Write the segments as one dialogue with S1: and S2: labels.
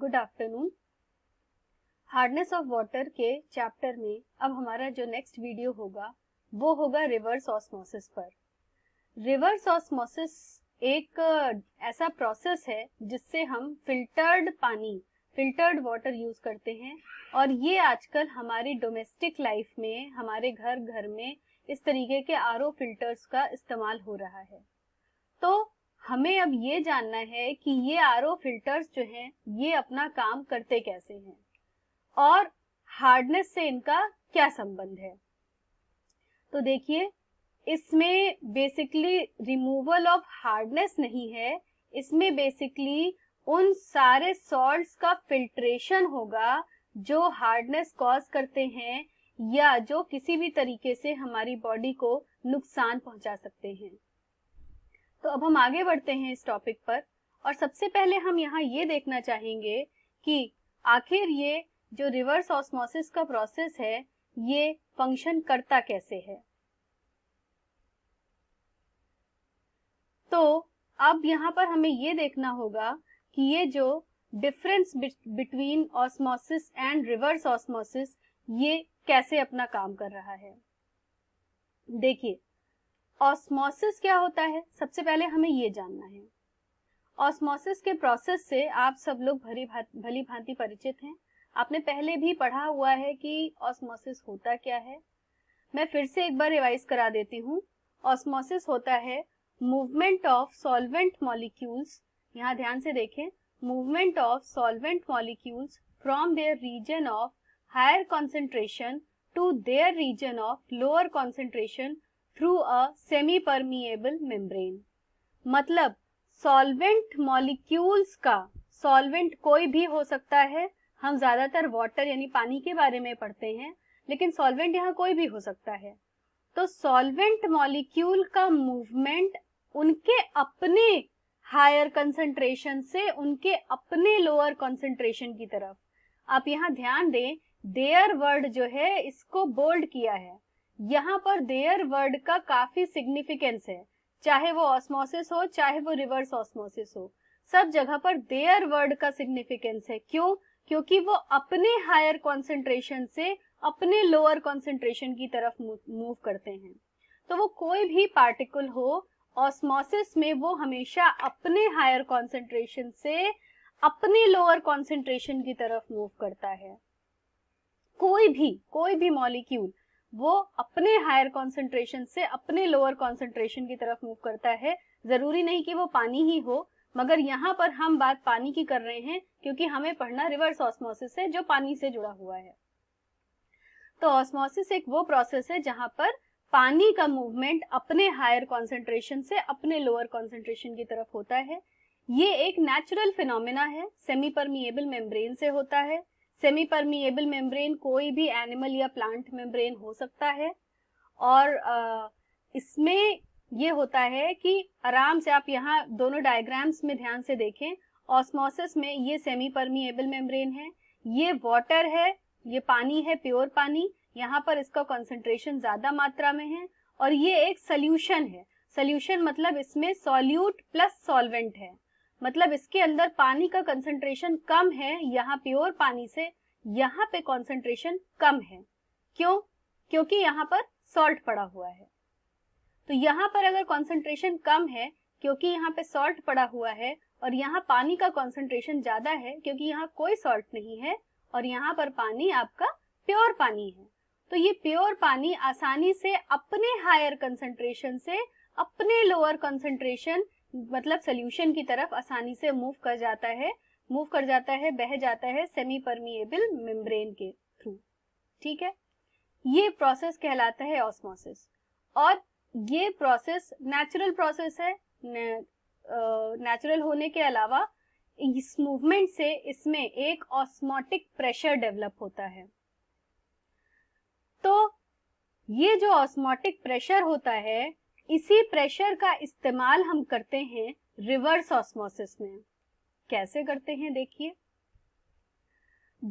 S1: Good afternoon hardness of water के chapter में अब हमारा जो नेक्स्ट वीडियो होगा वो होगा रिवर्स ऑस्मोसिस पर रिवर्स ऑस्मोसिस एक uh, ऐसा प्रोसेस है जिससे हम फिल्टर्ड पानी फिल्टर्ड वाटर यूज करते हैं और ये आजकल हमारी डोमेस्टिक लाइफ में हमारे घर घर में इस तरीके के आर फिल्टर्स का इस्तेमाल हो रहा है तो हमें अब ये जानना है कि ये आर फिल्टर्स जो हैं ये अपना काम करते कैसे हैं और हार्डनेस से इनका क्या संबंध है तो देखिए इसमें बेसिकली रिमूवल ऑफ हार्डनेस नहीं है इसमें बेसिकली उन सारे सॉल्ट्स का फिल्ट्रेशन होगा जो हार्डनेस कॉज करते हैं या जो किसी भी तरीके से हमारी बॉडी को नुकसान पहुंचा सकते हैं तो अब हम आगे बढ़ते हैं इस टॉपिक पर और सबसे पहले हम यहाँ ये देखना चाहेंगे कि आखिर ये जो रिवर्स ऑस्मोसिस का प्रोसेस है ये फंक्शन करता कैसे है तो अब यहाँ पर हमें ये देखना होगा कि ये जो difference between osmosis and reverse osmosis ये कैसे अपना काम कर रहा है देखिए ऑस्मोसिस क्या होता है सबसे पहले हमें ये जानना है ऑस्मोसिस के प्रोसेस से आप सब लोग भरी भली भांति परिचित हैं आपने पहले भी पढ़ा हुआ है कि ऑस्मोसिस होता क्या है मैं फिर से एक बार रिवाइज करा देती हूँ ऑस्मोसिस होता है मूवमेंट ऑफ सॉल्वेंट मॉलिक्यूल्स यहाँ ध्यान से देखें movement of solvent molecules from their region of higher concentration to their region of lower concentration through a semi permeable membrane मतलब सॉल्वेंट मॉलिक्यूल्स का सॉल्वेंट कोई भी हो सकता है हम ज्यादातर वाटर यानी पानी के बारे में पढ़ते हैं लेकिन सॉल्वेंट यहाँ कोई भी हो सकता है तो सॉल्वेंट मॉलिक्यूल का मूवमेंट उनके अपने हायर कंसंट्रेशन से उनके अपने लोअर कंसंट्रेशन की तरफ आप यहाँ ध्यान दें देयर वर्ड जो है इसको बोल्ड किया है यहाँ पर देयर वर्ड का काफी सिग्निफिकेंस है चाहे वो ऑस्मोसिस हो चाहे वो रिवर्स ऑस्मोसिस हो सब जगह पर देयर वर्ड का सिग्निफिकेंस है क्यों क्योंकि वो अपने हायर कॉन्सेंट्रेशन से अपने लोअर कॉन्सेंट्रेशन की तरफ मूव करते हैं तो वो कोई भी पार्टिकल हो ऑस्मोसिस में वो हमेशा अपने हायर कॉन्सेंट्रेशन से अपने लोअर कॉन्सेंट्रेशन की तरफ मूव करता है कोई भी कोई भी मॉलिक्यूल वो अपने हायर कॉन्सेंट्रेशन से अपने लोअर कॉन्सेंट्रेशन की तरफ मूव करता है जरूरी नहीं कि वो पानी ही हो मगर यहाँ पर हम बात पानी की कर रहे हैं क्योंकि हमें पढ़ना रिवर्स ऑस्मोसिस है जो पानी से जुड़ा हुआ है तो ऑस्मोसिस एक वो प्रोसेस है जहां पर पानी का मूवमेंट अपने हायर कॉन्सेंट्रेशन से अपने लोअर कॉन्सेंट्रेशन की तरफ होता है ये एक नेचुरल फिनोमिना है सेमी परमिएबल मेम्ब्रेन से होता है सेमी परमिएबल मेम्ब्रेन कोई भी एनिमल या प्लांट मेम्ब्रेन हो सकता है और इसमें ये होता है कि आराम से आप यहाँ दोनों डायग्राम्स में ध्यान से देखें ऑस्मोसिस में ये सेमी परमिएबल मेम्ब्रेन है ये वाटर है ये पानी है प्योर पानी यहाँ पर इसका कंसंट्रेशन ज्यादा मात्रा में है और ये एक सोल्यूशन है सोल्यूशन मतलब इसमें सॉल्यूट प्लस सॉल्वेंट है मतलब इसके अंदर पानी का कंसेंट्रेशन कम है यहाँ प्योर पानी से यहाँ पे कॉन्सेंट्रेशन कम है क्यों क्योंकि यहाँ पर सॉल्ट पड़ा हुआ है तो यहाँ पर अगर कॉन्सेंट्रेशन कम है क्योंकि यहाँ पे सॉल्ट पड़ा हुआ है और यहाँ पानी का कॉन्सेंट्रेशन ज्यादा है क्योंकि यहाँ कोई सॉल्ट नहीं है और यहाँ पर पानी आपका प्योर पानी है तो ये प्योर पानी आसानी से अपने हायर कंसेंट्रेशन से अपने लोअर कंसेंट्रेशन मतलब सोल्यूशन की तरफ आसानी से मूव कर जाता है मूव कर जाता है बह जाता है सेमी परमिएबल मेम्ब्रेन के थ्रू ठीक है ये प्रोसेस कहलाता है ऑस्मोसिस और ये प्रोसेस नेचुरल प्रोसेस है नेचुरल होने के अलावा इस मूवमेंट से इसमें एक ऑस्मोटिक प्रेशर डेवलप होता है तो ये जो ऑस्मोटिक प्रेशर होता है इसी प्रेशर का इस्तेमाल हम करते हैं रिवर्स ऑस्मोसिस में कैसे करते हैं देखिए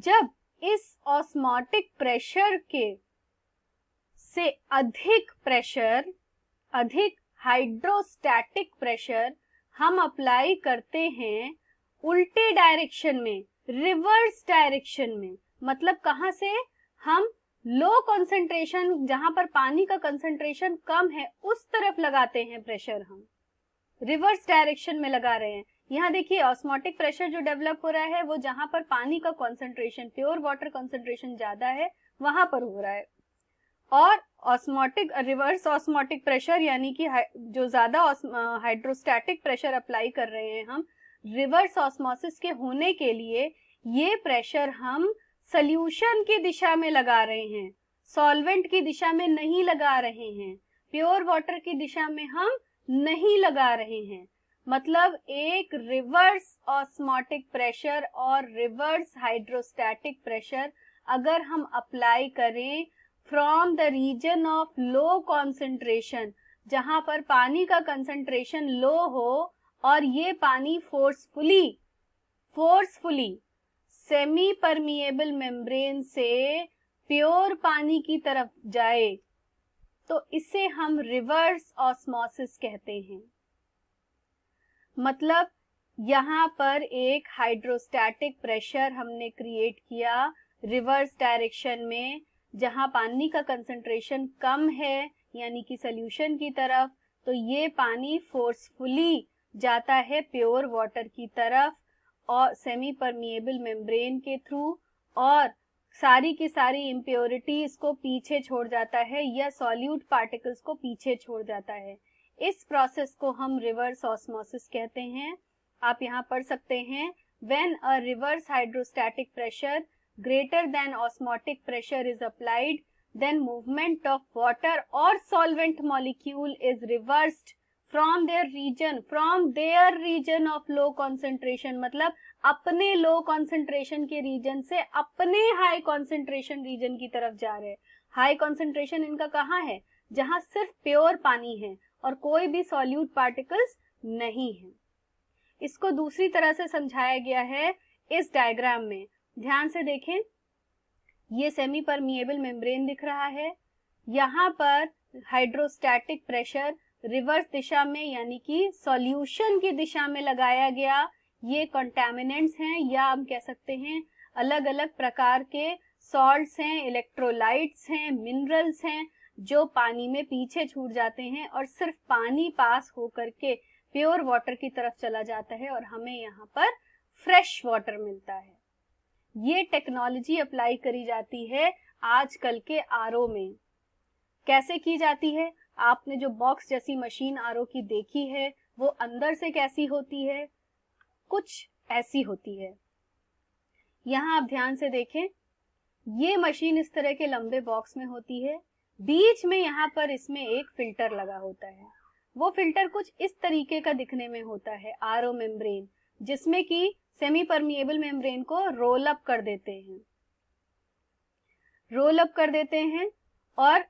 S1: जब इस ऑस्मोटिक प्रेशर के से अधिक प्रेशर अधिक हाइड्रोस्टैटिक प्रेशर हम अप्लाई करते हैं उल्टे डायरेक्शन में रिवर्स डायरेक्शन में मतलब कहां से हम लो कंसंट्रेशन जहां पर पानी का कंसंट्रेशन कम है उस तरफ लगाते हैं प्रेशर हम रिवर्स डायरेक्शन में लगा रहे हैं यहाँ देखिए ऑस्मोटिक प्रेशर जो डेवलप हो रहा है वो जहां पर पानी का कंसंट्रेशन प्योर वाटर कंसंट्रेशन ज्यादा है वहां पर हो रहा है और ऑस्मोटिक रिवर्स ऑस्मोटिक प्रेशर यानी कि जो ज्यादा हाइड्रोस्टैटिक प्रेशर अप्लाई कर रहे हैं हम रिवर्स ऑस्मोसिस के होने के लिए ये प्रेशर हम सल्यूशन की दिशा में लगा रहे हैं सॉल्वेंट की दिशा में नहीं लगा रहे हैं प्योर वाटर की दिशा में हम नहीं लगा रहे हैं मतलब एक रिवर्स ऑस्मोटिक प्रेशर और रिवर्स हाइड्रोस्टैटिक प्रेशर अगर हम अप्लाई करें from the region of low concentration जहां पर पानी का कंसेंट्रेशन लो हो और ये पानी forcefully forcefully semi permeable membrane से प्योर पानी की तरफ जाए तो इसे हम रिवर्स ऑस्मोसिस कहते हैं मतलब यहाँ पर एक हाइड्रोस्टैटिक प्रेशर हमने क्रिएट किया रिवर्स डायरेक्शन में जहां पानी का कंसंट्रेशन कम है यानी कि सोल्यूशन की तरफ तो ये पानी फोर्सफुली जाता है प्योर वाटर की तरफ और सेमी परमिएबल मेम्ब्रेन के थ्रू और सारी की सारी इम्प्योरिटी इसको पीछे छोड़ जाता है या सॉल्यूट पार्टिकल्स को पीछे छोड़ जाता है इस प्रोसेस को हम रिवर्स ऑस्मोसिस कहते हैं आप यहाँ पढ़ सकते हैं when a reverse hydrostatic pressure greater than osmotic pressure is applied then movement of water और solvent molecule is reversed from their region from their region of low concentration मतलब अपने लो कॉन्सेंट्रेशन के रीजन से अपने high concentration reason की तरफ जा रहे हैं हाई कॉन्सेंट्रेशन इनका कहाँ है जहाँ सिर्फ प्योर पानी है और कोई भी सॉल्यूट पार्टिकल्स नहीं है इसको दूसरी तरह से समझाया गया है इस डायग्राम में ध्यान से देखें ये सेमी परमिएबल मेम्ब्रेन दिख रहा है यहाँ पर हाइड्रोस्टैटिक प्रेशर रिवर्स दिशा में यानी कि सॉल्यूशन की दिशा में लगाया गया ये कंटेमिनेंट्स हैं या हम कह सकते हैं अलग अलग प्रकार के सॉल्ट्स हैं इलेक्ट्रोलाइट्स हैं मिनरल्स हैं जो पानी में पीछे छूट जाते हैं और सिर्फ पानी पास होकर के प्योर वाटर की तरफ चला जाता है और हमें यहाँ पर फ्रेश वाटर मिलता है ये टेक्नोलॉजी अप्लाई करी जाती है आजकल के आर में कैसे की जाती है आपने जो बॉक्स जैसी मशीन आर की देखी है वो अंदर से कैसी होती है कुछ ऐसी होती है यहाँ आप ध्यान से देखें ये मशीन इस तरह के लंबे बॉक्स में होती है बीच में यहाँ पर इसमें एक फिल्टर लगा होता है वो फिल्टर कुछ इस तरीके का दिखने में होता है आर ओ मेम्ब्रेन जिसमें कि सेमी परमिएबल मेम्ब्रेन को रोल अप कर देते हैं रोल अप कर देते हैं और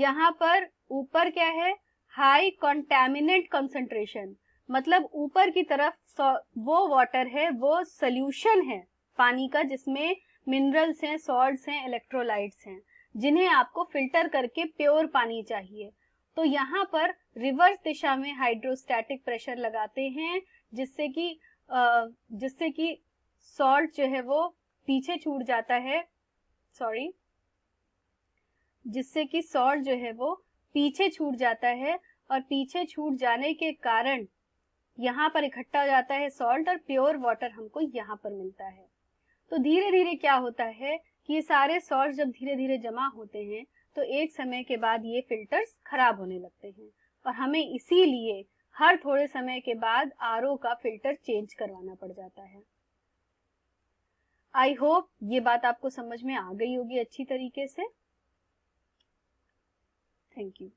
S1: यहाँ पर ऊपर क्या है हाई कॉन्टेमिनेट कंसंट्रेशन मतलब ऊपर की तरफ वो वाटर है वो सोल्यूशन है पानी का जिसमें मिनरल्स हैं सॉल्ट्स हैं इलेक्ट्रोलाइट्स हैं जिन्हें आपको फिल्टर करके प्योर पानी चाहिए तो यहाँ पर रिवर्स दिशा में हाइड्रोस्टैटिक प्रेशर लगाते हैं जिससे कि जिससे कि सॉल्ट जो है वो पीछे छूट जाता है सॉरी जिससे कि सॉल्ट जो है वो पीछे छूट जाता है और पीछे छूट जाने के कारण यहाँ पर इकट्ठा हो जाता है सॉल्ट और प्योर वाटर हमको यहाँ पर मिलता है तो धीरे धीरे क्या होता है कि ये सारे सॉल्ट जब धीरे धीरे जमा होते हैं तो एक समय के बाद ये फिल्टर्स खराब होने लगते हैं और हमें इसीलिए हर थोड़े समय के बाद आर का फिल्टर चेंज करवाना पड़ जाता है आई होप ये बात आपको समझ में आ गई होगी अच्छी तरीके से Thank you.